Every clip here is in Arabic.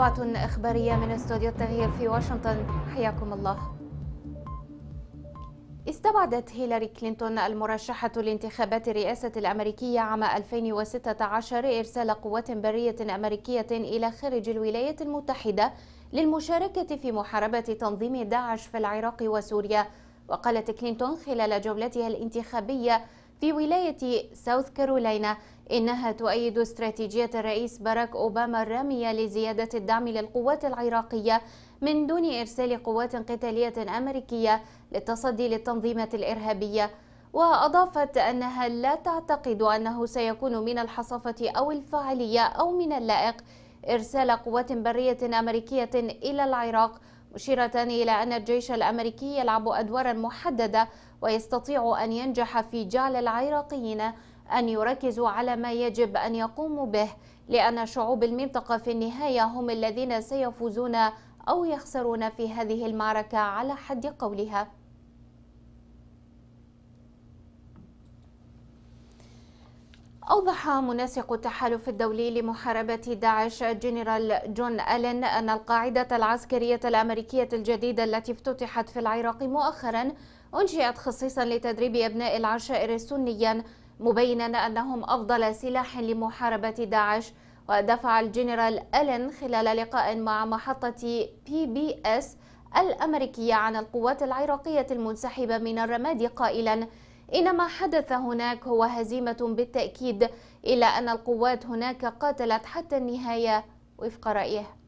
طبعة إخبارية من استوديو التغيير في واشنطن حياكم الله استبعدت هيلاري كلينتون المرشحة لانتخابات الرئاسة الأمريكية عام 2016 إرسال قوات برية أمريكية إلى خارج الولايات المتحدة للمشاركة في محاربة تنظيم داعش في العراق وسوريا وقالت كلينتون خلال جولتها الانتخابية في ولاية ساوث كارولينا إنها تؤيد استراتيجية الرئيس باراك أوباما الرامية لزيادة الدعم للقوات العراقية من دون إرسال قوات قتالية أمريكية للتصدي للتنظيمات الإرهابية وأضافت أنها لا تعتقد أنه سيكون من الحصافة أو الفعالية أو من اللائق إرسال قوات برية أمريكية إلى العراق مشيرة إلى أن الجيش الأمريكي يلعب أدوارا محددة ويستطيع أن ينجح في جعل العراقيين أن يركزوا على ما يجب أن يقوموا به لأن شعوب المنطقة في النهاية هم الذين سيفوزون أو يخسرون في هذه المعركة على حد قولها أوضح منسق التحالف الدولي لمحاربة داعش جنرال جون ألين أن القاعدة العسكرية الأمريكية الجديدة التي افتتحت في العراق مؤخرا أنشئت خصيصا لتدريب أبناء العشائر سنيا مبينا أنهم أفضل سلاح لمحاربة داعش ودفع الجنرال ألين خلال لقاء مع محطة بي بي اس الأمريكية عن القوات العراقية المنسحبة من الرماد قائلا إن ما حدث هناك هو هزيمة بالتأكيد إلا أن القوات هناك قاتلت حتى النهاية وفق رأيه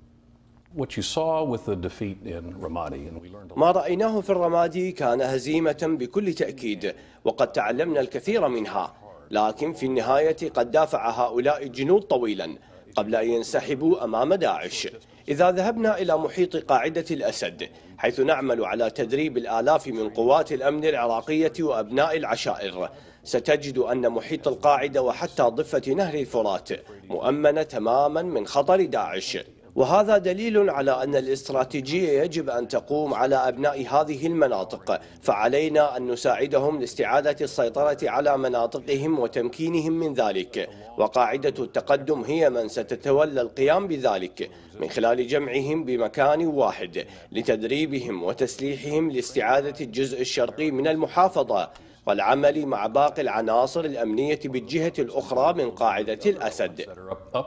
ما رأيناه في الرمادي كان هزيمة بكل تأكيد وقد تعلمنا الكثير منها لكن في النهاية قد دافع هؤلاء الجنود طويلا قبل أن ينسحبوا أمام داعش إذا ذهبنا إلى محيط قاعدة الأسد حيث نعمل على تدريب الآلاف من قوات الأمن العراقية وأبناء العشائر ستجد أن محيط القاعدة وحتى ضفة نهر الفرات مؤمنة تماما من خطر داعش وهذا دليل على أن الاستراتيجية يجب أن تقوم على أبناء هذه المناطق فعلينا أن نساعدهم لاستعادة السيطرة على مناطقهم وتمكينهم من ذلك وقاعدة التقدم هي من ستتولى القيام بذلك من خلال جمعهم بمكان واحد لتدريبهم وتسليحهم لاستعادة الجزء الشرقي من المحافظة والعمل مع باقي العناصر الأمنية بالجهة الأخرى من قاعدة الأسد uh,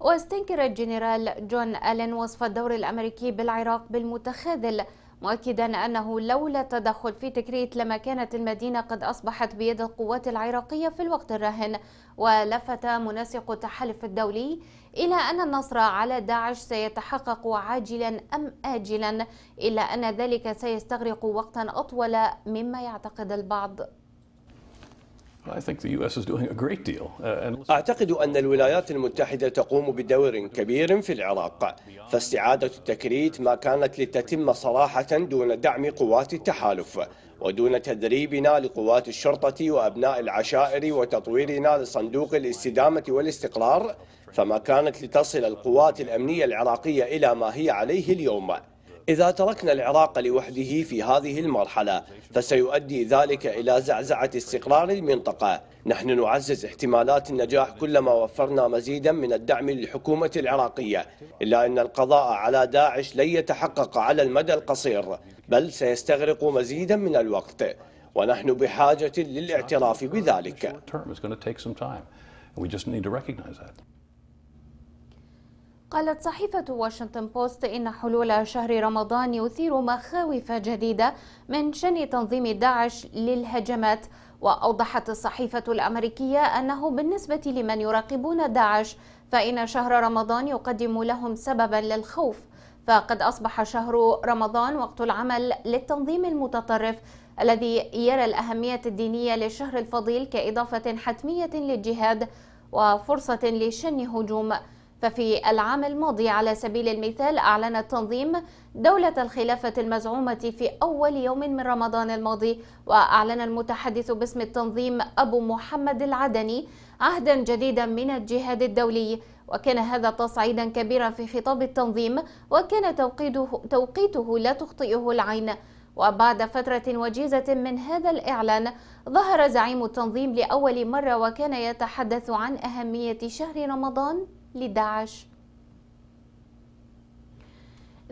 واستنكر الجنرال جون ألين وصف الدور الأمريكي بالعراق بالمتخاذل مؤكدا أنه لولا التدخل في تكريت لما كانت المدينة قد أصبحت بيد القوات العراقية في الوقت الراهن ولفت منسق التحالف الدولي إلى أن النصر على داعش سيتحقق عاجلا أم آجلا إلا أن ذلك سيستغرق وقتا أطول مما يعتقد البعض أعتقد أن الولايات المتحدة تقوم بدور كبير في العراق فاستعادة التكريت ما كانت لتتم صراحة دون دعم قوات التحالف ودون تدريبنا لقوات الشرطة وأبناء العشائر وتطويرنا لصندوق الاستدامة والاستقرار فما كانت لتصل القوات الأمنية العراقية إلى ما هي عليه اليوم إذا تركنا العراق لوحده في هذه المرحلة فسيؤدي ذلك إلى زعزعة استقرار المنطقة نحن نعزز احتمالات النجاح كلما وفرنا مزيدا من الدعم للحكومة العراقية إلا أن القضاء على داعش لن يتحقق على المدى القصير بل سيستغرق مزيدا من الوقت ونحن بحاجة للاعتراف بذلك قالت صحيفة واشنطن بوست إن حلول شهر رمضان يثير مخاوف جديدة من شن تنظيم داعش للهجمات وأوضحت الصحيفة الأمريكية أنه بالنسبة لمن يراقبون داعش فإن شهر رمضان يقدم لهم سببا للخوف فقد أصبح شهر رمضان وقت العمل للتنظيم المتطرف الذي يرى الأهمية الدينية للشهر الفضيل كإضافة حتمية للجهاد وفرصة لشن هجوم ففي العام الماضي على سبيل المثال أعلن التنظيم دولة الخلافة المزعومة في أول يوم من رمضان الماضي وأعلن المتحدث باسم التنظيم أبو محمد العدني عهدا جديدا من الجهاد الدولي وكان هذا تصعيدا كبيرا في خطاب التنظيم وكان توقيته, توقيته لا تخطئه العين وبعد فترة وجيزة من هذا الإعلان ظهر زعيم التنظيم لأول مرة وكان يتحدث عن أهمية شهر رمضان لداعش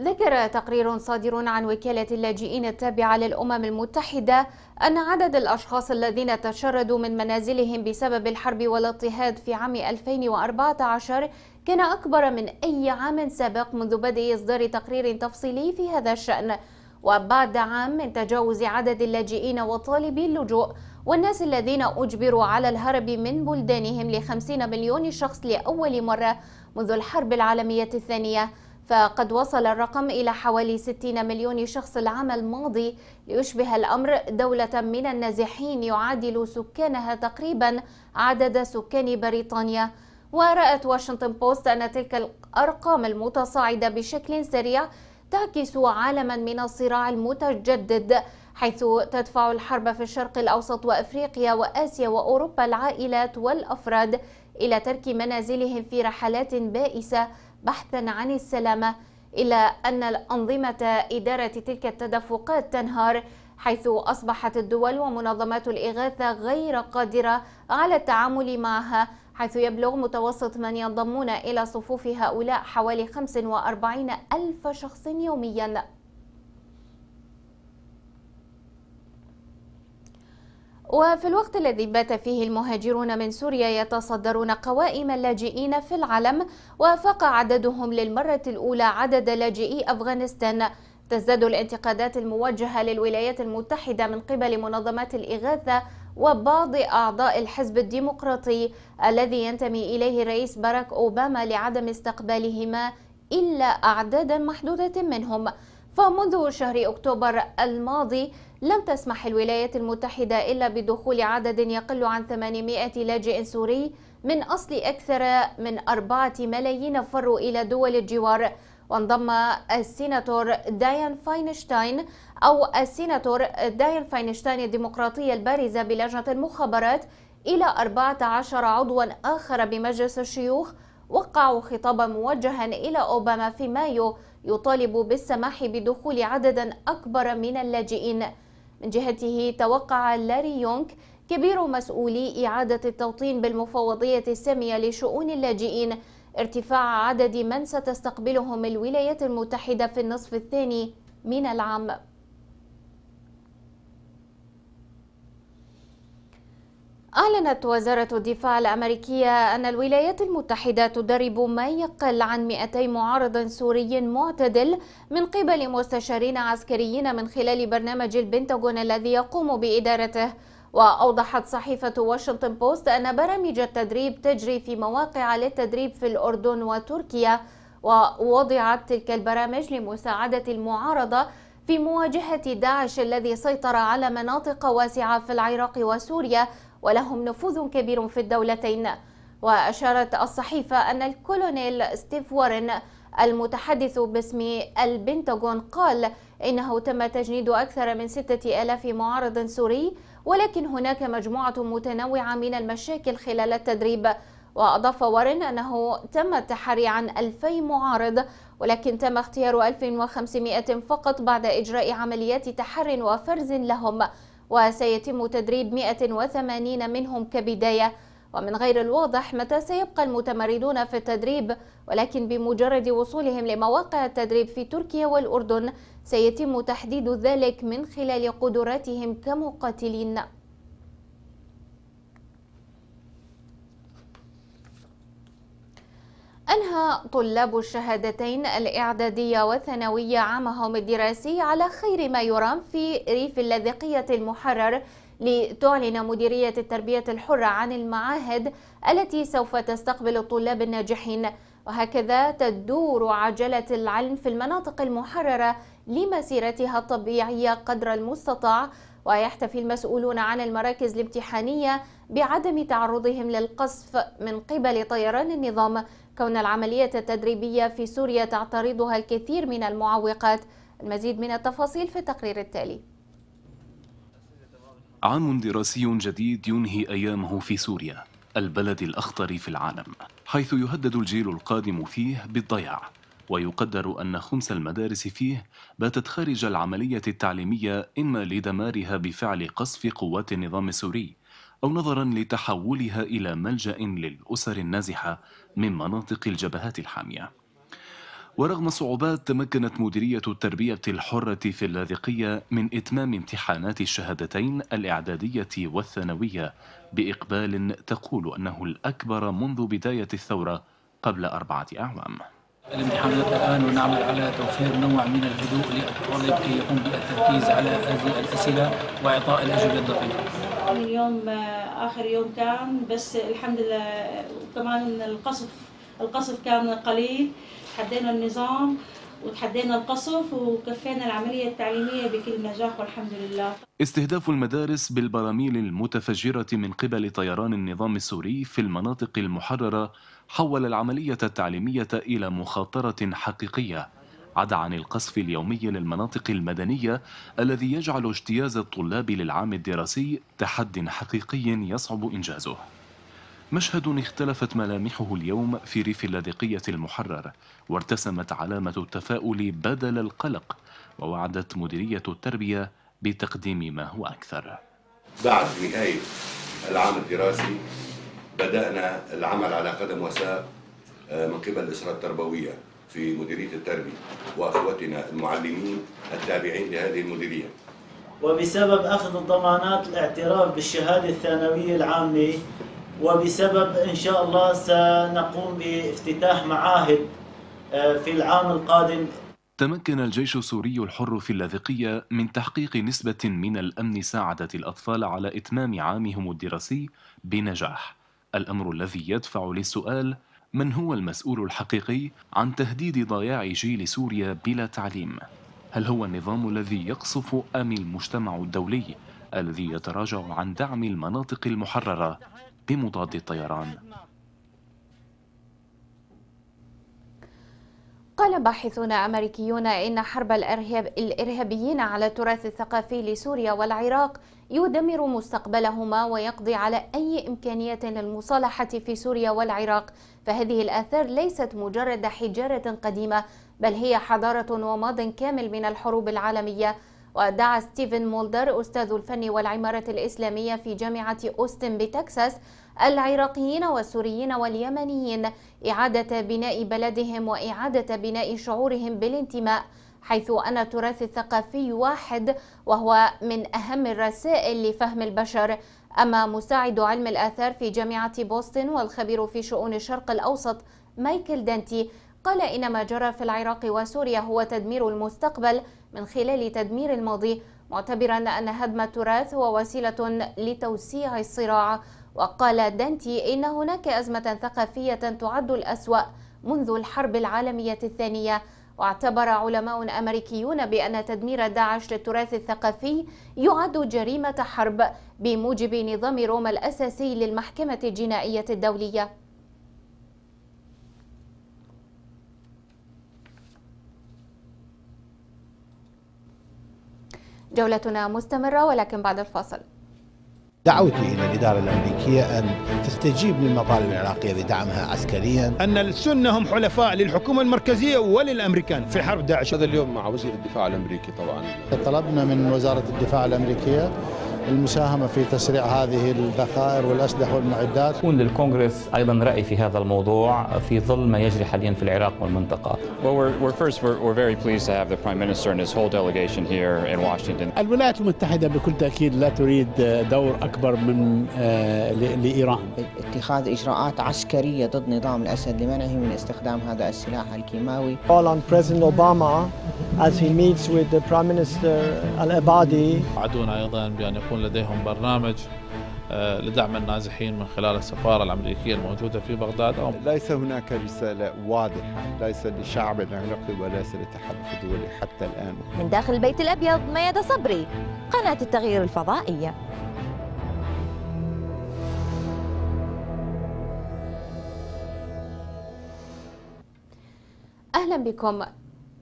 ذكر تقرير صادر عن وكالة اللاجئين التابعة للأمم المتحدة أن عدد الأشخاص الذين تشردوا من منازلهم بسبب الحرب والاضطهاد في عام 2014 كان أكبر من أي عام سابق منذ بدء إصدار تقرير تفصيلي في هذا الشأن وبعد عام من تجاوز عدد اللاجئين وطالبي اللجوء والناس الذين أجبروا على الهرب من بلدانهم لخمسين مليون شخص لأول مرة منذ الحرب العالمية الثانية فقد وصل الرقم إلى حوالي 60 مليون شخص العام الماضي ليشبه الأمر دولة من النازحين يعادل سكانها تقريبا عدد سكان بريطانيا ورأت واشنطن بوست أن تلك الأرقام المتصاعدة بشكل سريع تعكس عالما من الصراع المتجدد حيث تدفع الحرب في الشرق الأوسط وأفريقيا وآسيا وأوروبا العائلات والأفراد إلى ترك منازلهم في رحلات بائسة بحثا عن السلامة إلا أن الأنظمة إدارة تلك التدفقات تنهار حيث أصبحت الدول ومنظمات الإغاثة غير قادرة على التعامل معها حيث يبلغ متوسط من ينضمون إلى صفوف هؤلاء حوالي 45 ألف شخص يومياً وفي الوقت الذي بات فيه المهاجرون من سوريا يتصدرون قوائم اللاجئين في العالم وفاق عددهم للمرة الأولى عدد لاجئي أفغانستان تزداد الانتقادات الموجهة للولايات المتحدة من قبل منظمات الإغاثة وبعض أعضاء الحزب الديمقراطي الذي ينتمي إليه الرئيس باراك أوباما لعدم استقبالهما إلا أعدادا محدودة منهم فمنذ شهر أكتوبر الماضي لم تسمح الولايات المتحدة إلا بدخول عدد يقل عن 800 لاجئ سوري من أصل أكثر من أربعة ملايين فروا إلى دول الجوار وانضم السيناتور دايان فاينشتاين أو السيناتور دايان فاينشتاين الديمقراطية البارزة بلجنة المخابرات إلى 14 عضوا آخر بمجلس الشيوخ وقعوا خطابا موجها إلى أوباما في مايو يطالب بالسماح بدخول عدد أكبر من اللاجئين من جهته توقع لاري يونغ كبير مسؤولي إعادة التوطين بالمفوضية السامية لشؤون اللاجئين ارتفاع عدد من ستستقبلهم الولايات المتحدة في النصف الثاني من العام أعلنت وزارة الدفاع الأمريكية أن الولايات المتحدة تدرب ما يقل عن 200 معارض سوري معتدل من قبل مستشارين عسكريين من خلال برنامج البنتاغون الذي يقوم بإدارته وأوضحت صحيفة واشنطن بوست أن برامج التدريب تجري في مواقع للتدريب في الأردن وتركيا ووضعت تلك البرامج لمساعدة المعارضة في مواجهة داعش الذي سيطر على مناطق واسعة في العراق وسوريا ولهم نفوذ كبير في الدولتين وأشارت الصحيفة أن الكولونيل ستيف وارن المتحدث باسم البنتاغون قال إنه تم تجنيد أكثر من ستة ألاف معارض سوري ولكن هناك مجموعة متنوعة من المشاكل خلال التدريب وأضاف وارن أنه تم التحري عن 2000 معارض ولكن تم اختيار 1500 فقط بعد إجراء عمليات تحر وفرز لهم وسيتم تدريب 180 منهم كبداية ومن غير الواضح متى سيبقى المتمردون في التدريب ولكن بمجرد وصولهم لمواقع التدريب في تركيا والأردن سيتم تحديد ذلك من خلال قدراتهم كمقاتلين أنهى طلاب الشهادتين الإعدادية والثانوية عامهم الدراسي على خير ما يرام في ريف اللاذقية المحرر لتعلن مديرية التربية الحرة عن المعاهد التي سوف تستقبل الطلاب الناجحين وهكذا تدور عجلة العلم في المناطق المحررة لمسيرتها الطبيعية قدر المستطاع ويحتفي المسؤولون عن المراكز الامتحانية بعدم تعرضهم للقصف من قبل طيران النظام كون العملية التدريبية في سوريا تعترضها الكثير من المعوقات المزيد من التفاصيل في التقرير التالي عام دراسي جديد ينهي أيامه في سوريا البلد الأخطر في العالم حيث يهدد الجيل القادم فيه بالضياع ويقدر أن خمس المدارس فيه باتت خارج العملية التعليمية إما لدمارها بفعل قصف قوات النظام السوري أو نظرا لتحولها إلى ملجأ للأسر النازحة من مناطق الجبهات الحامية ورغم الصعوبات تمكنت مديرية التربية الحرة في اللاذقية من إتمام امتحانات الشهادتين الإعدادية والثانوية بإقبال تقول أنه الأكبر منذ بداية الثورة قبل أربعة أعوام الامتحانات الآن ونعمل على توفير نوع من الهدوء للطالب كي يقوم بالتركيز على هذه الأسئلة وإعطاء الأجوبة الدقيقة. اليوم آخر يوم كان بس الحمد لله كمان القصف القصف كان قليل تحدينا النظام وتحدينا القصف وكفينا العملية التعليمية بكل نجاح والحمد لله استهداف المدارس بالبراميل المتفجرة من قبل طيران النظام السوري في المناطق المحررة حول العملية التعليمية إلى مخاطرة حقيقية عدا عن القصف اليومي للمناطق المدنية الذي يجعل اجتياز الطلاب للعام الدراسي تحد حقيقي يصعب إنجازه مشهد اختلفت ملامحه اليوم في ريف اللاذقية المحرر وارتسمت علامة التفاؤل بدل القلق ووعدت مديرية التربية بتقديم ما هو أكثر بعد نهاية العام الدراسي بدأنا العمل على قدم وساق آه، من قبل الإسرة التربوية في مديرية التربية وأخوتنا المعلمين التابعين لهذه المديرية وبسبب أخذ الضمانات الاعتراف بالشهادة الثانوية العامة وبسبب إن شاء الله سنقوم بافتتاح معاهد آه، في العام القادم تمكن الجيش السوري الحر في اللاذقية من تحقيق نسبة من الأمن ساعدت الأطفال على إتمام عامهم الدراسي بنجاح الأمر الذي يدفع للسؤال من هو المسؤول الحقيقي عن تهديد ضياع جيل سوريا بلا تعليم؟ هل هو النظام الذي يقصف أم المجتمع الدولي الذي يتراجع عن دعم المناطق المحررة بمضاد الطيران؟ قال باحثون أمريكيون إن حرب الإرهاب الإرهابيين على التراث الثقافي لسوريا والعراق يدمر مستقبلهما ويقضي على أي إمكانية للمصالحة في سوريا والعراق فهذه الآثار ليست مجرد حجارة قديمة بل هي حضارة وماض كامل من الحروب العالمية ودعا ستيفن مولدر أستاذ الفن والعمارة الإسلامية في جامعة أوستن بتكساس العراقيين والسوريين واليمنيين إعادة بناء بلدهم وإعادة بناء شعورهم بالانتماء حيث أن التراث الثقافي واحد وهو من أهم الرسائل لفهم البشر أما مساعد علم الآثار في جامعة بوسطن والخبير في شؤون الشرق الأوسط مايكل دانتي قال إن ما جرى في العراق وسوريا هو تدمير المستقبل من خلال تدمير الماضي معتبرا أن هدم التراث هو وسيلة لتوسيع الصراع وقال دانتي إن هناك أزمة ثقافية تعد الأسوأ منذ الحرب العالمية الثانية واعتبر علماء أمريكيون بأن تدمير داعش للتراث الثقافي يعد جريمة حرب بموجب نظام روما الأساسي للمحكمة الجنائية الدولية جولتنا مستمرة ولكن بعد الفاصل دعوتي إلى الإدارة الأمريكية أن تستجيب للمطالب العراقية بدعمها عسكريا أن السنة هم حلفاء للحكومة المركزية وللأمريكان في حرب داعش هذا اليوم مع وزير الدفاع الأمريكي طبعا طلبنا من وزارة الدفاع الأمريكية المساهمة في تسريع هذه الذخائر والأسلحة والمعدات يكون للكونغرس أيضا رأي في هذا الموضوع في ظل ما يجري حاليا في العراق والمنطقة الولايات المتحدة بكل تأكيد لا تريد دور أكبر من آه، لإيران اتخاذ إجراءات عسكرية ضد نظام الأسد لمنعه من استخدام هذا السلاح الكيماوي Call on President Obama as he meets with the Prime Minister al-Abadi عدونا أيضا بأن يكون يكون لديهم برنامج آه، لدعم النازحين من خلال السفارة الأمريكية الموجودة في بغداد أو ليس هناك رسالة واضحة ليس للشعب العراقي وليس للتحالف الدولي حتى الآن من داخل البيت الأبيض ميادة صبري قناة التغيير الفضائية أهلا بكم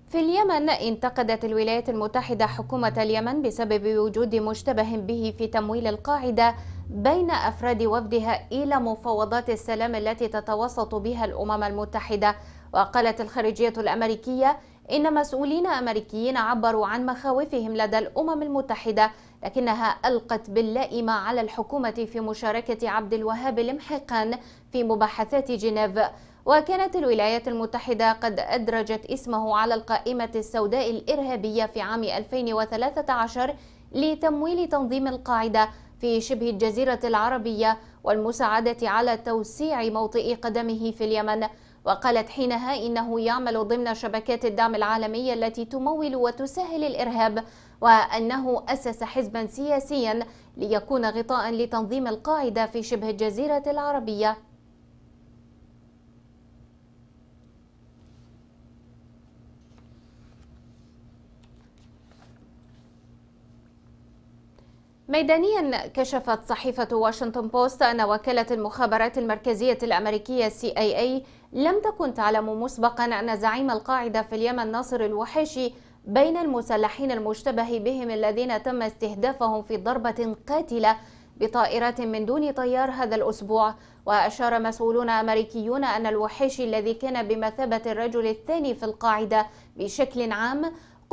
في اليمن انتقدت الولايات المتحدة حكومة اليمن بسبب وجود مشتبه به في تمويل القاعدة بين أفراد وفدها إلى مفاوضات السلام التي تتوسط بها الأمم المتحدة وقالت الخارجية الأمريكية إن مسؤولين أمريكيين عبروا عن مخاوفهم لدى الأمم المتحدة لكنها ألقت باللائمة على الحكومة في مشاركة عبد الوهاب المحقان في مباحثات جنيف وكانت الولايات المتحدة قد أدرجت اسمه على القائمة السوداء الإرهابية في عام 2013 لتمويل تنظيم القاعدة في شبه الجزيرة العربية والمساعدة على توسيع موطئ قدمه في اليمن وقالت حينها إنه يعمل ضمن شبكات الدعم العالمية التي تمول وتسهل الإرهاب وأنه أسس حزبا سياسيا ليكون غطاء لتنظيم القاعدة في شبه الجزيرة العربية ميدانيا كشفت صحيفة واشنطن بوست أن وكالة المخابرات المركزية الأمريكية CIA لم تكن تعلم مسبقا أن زعيم القاعدة في اليمن ناصر الوحيشي بين المسلحين المشتبه بهم الذين تم استهدافهم في ضربة قاتلة بطائرات من دون طيار هذا الأسبوع وأشار مسؤولون أمريكيون أن الوحيشي الذي كان بمثابة الرجل الثاني في القاعدة بشكل عام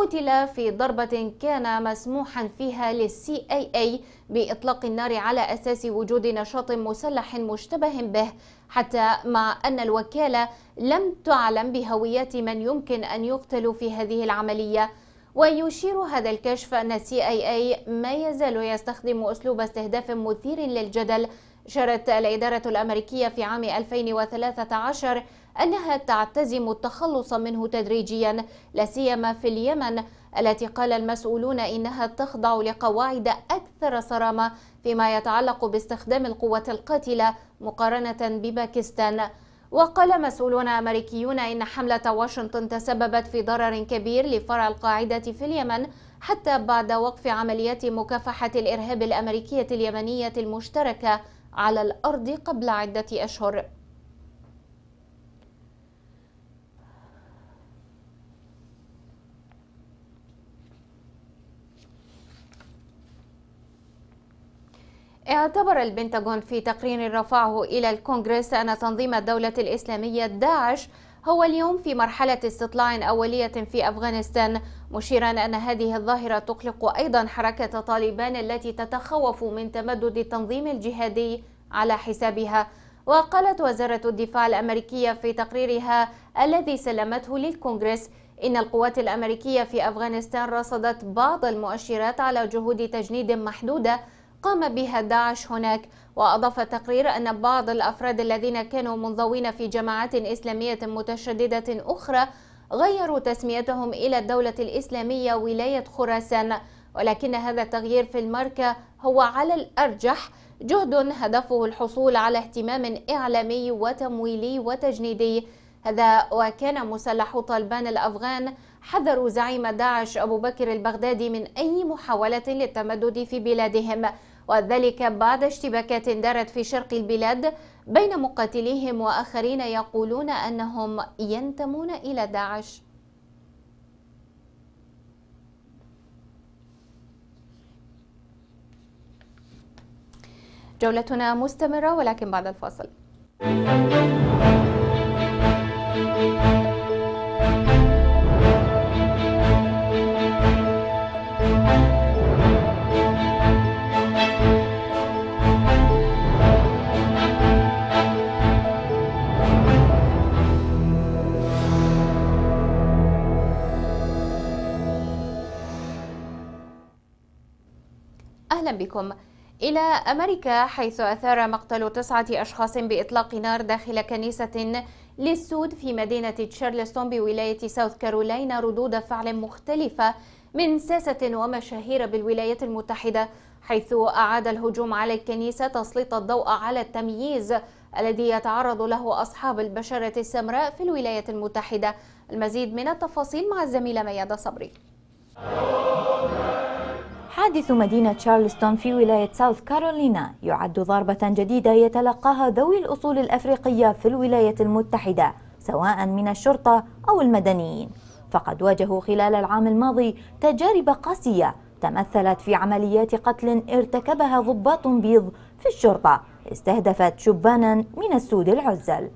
قتل في ضربة كان مسموحا فيها للسي اي اي بإطلاق النار على أساس وجود نشاط مسلح مشتبه به حتى مع أن الوكالة لم تعلم بهويات من يمكن أن يقتل في هذه العملية ويشير هذا الكشف أن السي اي اي ما يزال يستخدم أسلوب استهداف مثير للجدل شرت الإدارة الأمريكية في عام 2013 أنها تعتزم التخلص منه تدريجيا لا سيما في اليمن التي قال المسؤولون إنها تخضع لقواعد أكثر صرامة فيما يتعلق باستخدام القوة القاتلة مقارنة بباكستان وقال مسؤولون أمريكيون إن حملة واشنطن تسببت في ضرر كبير لفرع القاعدة في اليمن حتى بعد وقف عمليات مكافحة الإرهاب الأمريكية اليمنية المشتركة على الأرض قبل عدة أشهر اعتبر البنتاغون في تقرير رفعه إلى الكونغرس أن تنظيم الدولة الإسلامية داعش هو اليوم في مرحلة استطلاع أولية في أفغانستان مشيرا أن هذه الظاهرة تقلق أيضا حركة طالبان التي تتخوف من تمدد التنظيم الجهادي على حسابها وقالت وزارة الدفاع الأمريكية في تقريرها الذي سلمته للكونغرس إن القوات الأمريكية في أفغانستان رصدت بعض المؤشرات على جهود تجنيد محدودة قام بها داعش هناك وأضاف التقرير أن بعض الأفراد الذين كانوا منضوين في جماعات إسلامية متشددة أخرى غيروا تسميتهم إلى الدولة الإسلامية ولاية خراسان ولكن هذا التغيير في الماركة هو على الأرجح جهد هدفه الحصول على اهتمام إعلامي وتمويلي وتجنيدي هذا وكان مسلح طالبان الأفغان حذروا زعيم داعش أبو بكر البغدادي من أي محاولة للتمدد في بلادهم وذلك بعد اشتباكات دارت في شرق البلاد بين مقاتليهم وآخرين يقولون أنهم ينتمون إلى داعش جولتنا مستمرة ولكن بعد الفاصل بكم إلى أمريكا حيث أثار مقتل تسعة أشخاص بإطلاق نار داخل كنيسة للسود في مدينة تشارلستون بولاية ساوث كارولاينا ردود فعل مختلفة من ساسة ومشاهير بالولايات المتحدة حيث أعاد الهجوم على الكنيسة تسليط الضوء على التمييز الذي يتعرض له أصحاب البشرة السمراء في الولايات المتحدة المزيد من التفاصيل مع الزميلة ميادة صبري حادث مدينة شارلستون في ولاية ساوث كارولينا يعد ضربة جديدة يتلقاها ذوي الأصول الأفريقية في الولايات المتحدة سواء من الشرطة أو المدنيين فقد واجهوا خلال العام الماضي تجارب قاسية تمثلت في عمليات قتل ارتكبها ضباط بيض في الشرطة استهدفت شبانا من السود العزل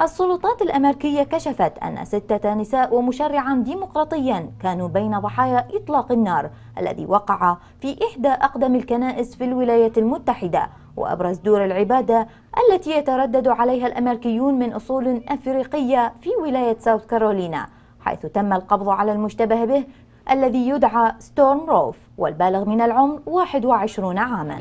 السلطات الأمريكية كشفت أن ستة نساء ومشرعا ديمقراطيا كانوا بين ضحايا إطلاق النار الذي وقع في إحدى أقدم الكنائس في الولايات المتحدة وأبرز دور العبادة التي يتردد عليها الأمريكيون من أصول أفريقية في ولاية ساوث كارولينا حيث تم القبض على المشتبه به الذي يدعى ستورم روف والبالغ من العمر 21 عاماً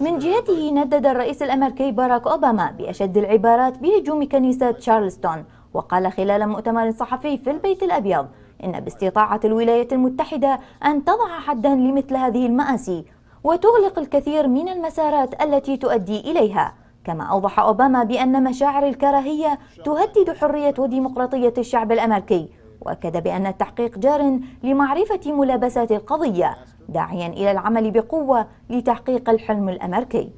من جهته ندد الرئيس الأمريكي باراك أوباما بأشد العبارات بهجوم كنيسة تشارلستون وقال خلال مؤتمر صحفي في البيت الأبيض إن باستطاعة الولايات المتحدة أن تضع حدا لمثل هذه المآسي وتغلق الكثير من المسارات التي تؤدي إليها كما أوضح أوباما بأن مشاعر الكراهية تهدد حرية وديمقراطية الشعب الأمريكي وأكد بأن التحقيق جار لمعرفة ملابسات القضية داعيا إلى العمل بقوة لتحقيق الحلم الأمريكي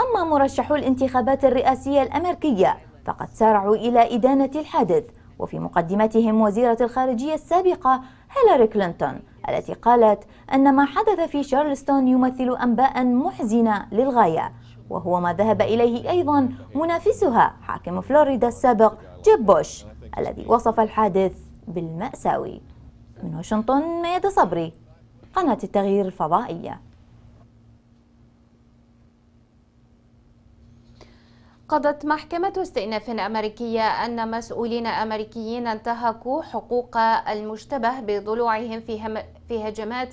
أما مرشحو الانتخابات الرئاسية الأمريكية فقد سارعوا إلى إدانة الحادث وفي مقدمتهم وزيرة الخارجية السابقة هيلاري كلينتون التي قالت أن ما حدث في شارلستون يمثل أنباء محزنة للغاية وهو ما ذهب إليه أيضا منافسها حاكم فلوريدا السابق جيب بوش الذي وصف الحادث بالمأساوي من واشنطن ميادة صبري قناة التغيير الفضائية قضت محكمة استئناف أمريكية أن مسؤولين أمريكيين انتهكوا حقوق المشتبه بضلوعهم في, في هجمات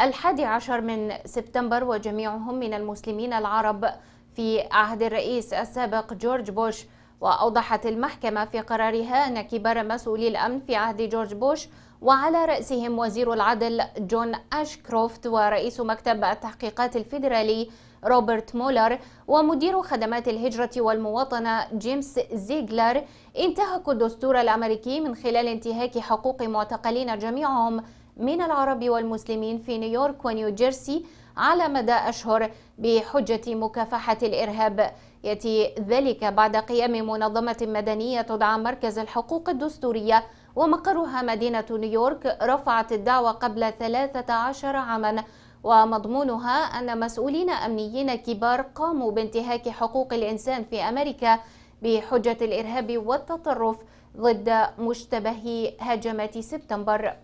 الحادي عشر من سبتمبر وجميعهم من المسلمين العرب في عهد الرئيس السابق جورج بوش وأوضحت المحكمة في قرارها أن كبار مسؤولي الأمن في عهد جورج بوش وعلى رأسهم وزير العدل جون أشكروفت ورئيس مكتب التحقيقات الفيدرالي روبرت مولر ومدير خدمات الهجرة والمواطنة جيمس زيغلر انتهكوا الدستور الأمريكي من خلال انتهاك حقوق معتقلين جميعهم من العرب والمسلمين في نيويورك ونيوجيرسي على مدى أشهر بحجة مكافحة الإرهاب يأتي ذلك بعد قيام منظمة مدنية تدعى مركز الحقوق الدستورية ومقرها مدينة نيويورك رفعت الدعوى قبل 13 عاما ومضمونها أن مسؤولين أمنيين كبار قاموا بانتهاك حقوق الإنسان في أمريكا بحجة الإرهاب والتطرف ضد مشتبهي هجمات سبتمبر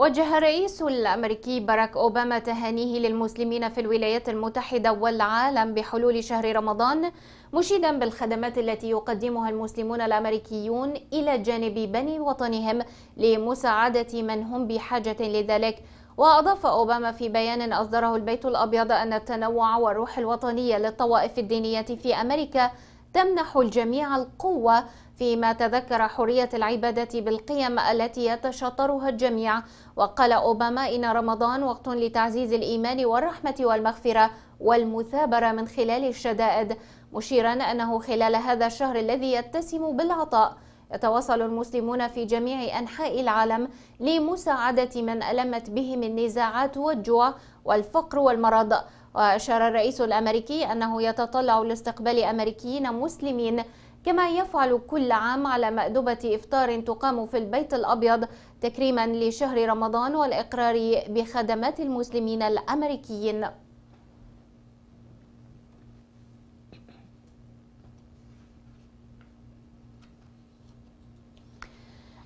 وجه الرئيس الأمريكي باراك أوباما تهانيه للمسلمين في الولايات المتحدة والعالم بحلول شهر رمضان مشيدا بالخدمات التي يقدمها المسلمون الأمريكيون إلى جانب بني وطنهم لمساعدة من هم بحاجة لذلك وأضاف أوباما في بيان أصدره البيت الأبيض أن التنوع والروح الوطنية للطوائف الدينية في أمريكا تمنح الجميع القوة فيما تذكر حرية العبادة بالقيم التي يتشاطرها الجميع وقال أوباما إن رمضان وقت لتعزيز الإيمان والرحمة والمغفرة والمثابرة من خلال الشدائد مشيرا أنه خلال هذا الشهر الذي يتسم بالعطاء يتواصل المسلمون في جميع أنحاء العالم لمساعدة من ألمت بهم النزاعات والجوع والفقر والمرض وأشار الرئيس الأمريكي أنه يتطلع لاستقبال أمريكيين مسلمين كما يفعل كل عام على مأدبة إفطار تقام في البيت الأبيض تكريما لشهر رمضان والإقرار بخدمات المسلمين الأمريكيين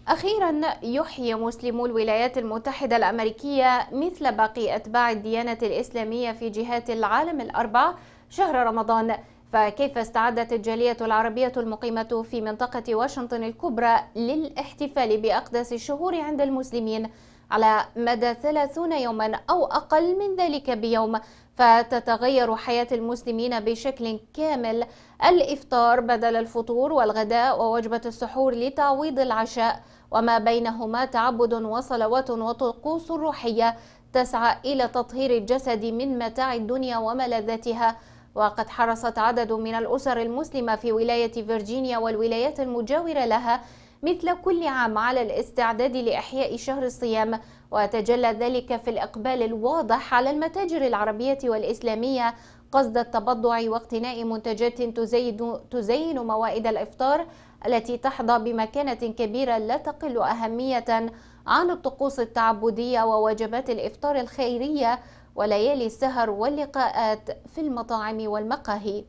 أخيرا يحيي مسلمو الولايات المتحدة الأمريكية مثل باقي أتباع الديانة الإسلامية في جهات العالم الأربع شهر رمضان فكيف استعدت الجالية العربية المقيمة في منطقة واشنطن الكبرى للاحتفال بأقدس الشهور عند المسلمين على مدى 30 يوما أو أقل من ذلك بيوم فتتغير حياة المسلمين بشكل كامل الإفطار بدل الفطور والغداء ووجبة السحور لتعويض العشاء وما بينهما تعبد وصلوات وطقوس روحية تسعى إلى تطهير الجسد من متاع الدنيا وملذاتها وقد حرصت عدد من الأسر المسلمة في ولاية فيرجينيا والولايات المجاورة لها مثل كل عام على الاستعداد لإحياء شهر الصيام وتجلى ذلك في الإقبال الواضح على المتاجر العربية والإسلامية قصد التبضع واقتناء منتجات تزين, تزين موائد الإفطار التي تحظى بمكانة كبيرة لا تقل أهمية عن الطقوس التعبدية ووجبات الإفطار الخيرية وليالي السهر واللقاءات في المطاعم والمقاهي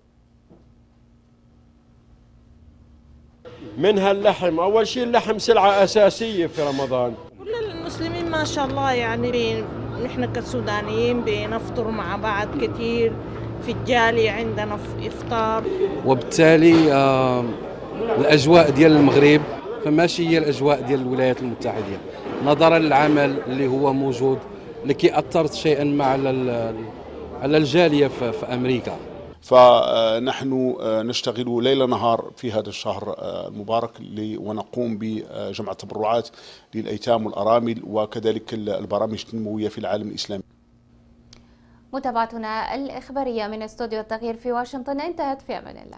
منها اللحم أول شيء اللحم سلعة أساسية في رمضان كل المسلمين ما شاء الله يعني نحن كسودانيين بنفطر مع بعض كثير في الجالي عندنا في إفطار وبالتالي آه الأجواء ديال المغرب فماشي هي الأجواء ديال الولايات المتحدة نظرا للعمل اللي هو موجود لكي أثرت شيئا ما على على الجالية في أمريكا فنحن آه، نشتغل ليل نهار في هذا الشهر آه، المبارك ونقوم بجمع التبرعات للأيتام والأرامل وكذلك البرامج التنموية في العالم الإسلامي متابعتنا الإخبارية من استوديو التغيير في واشنطن انتهت في أمان الله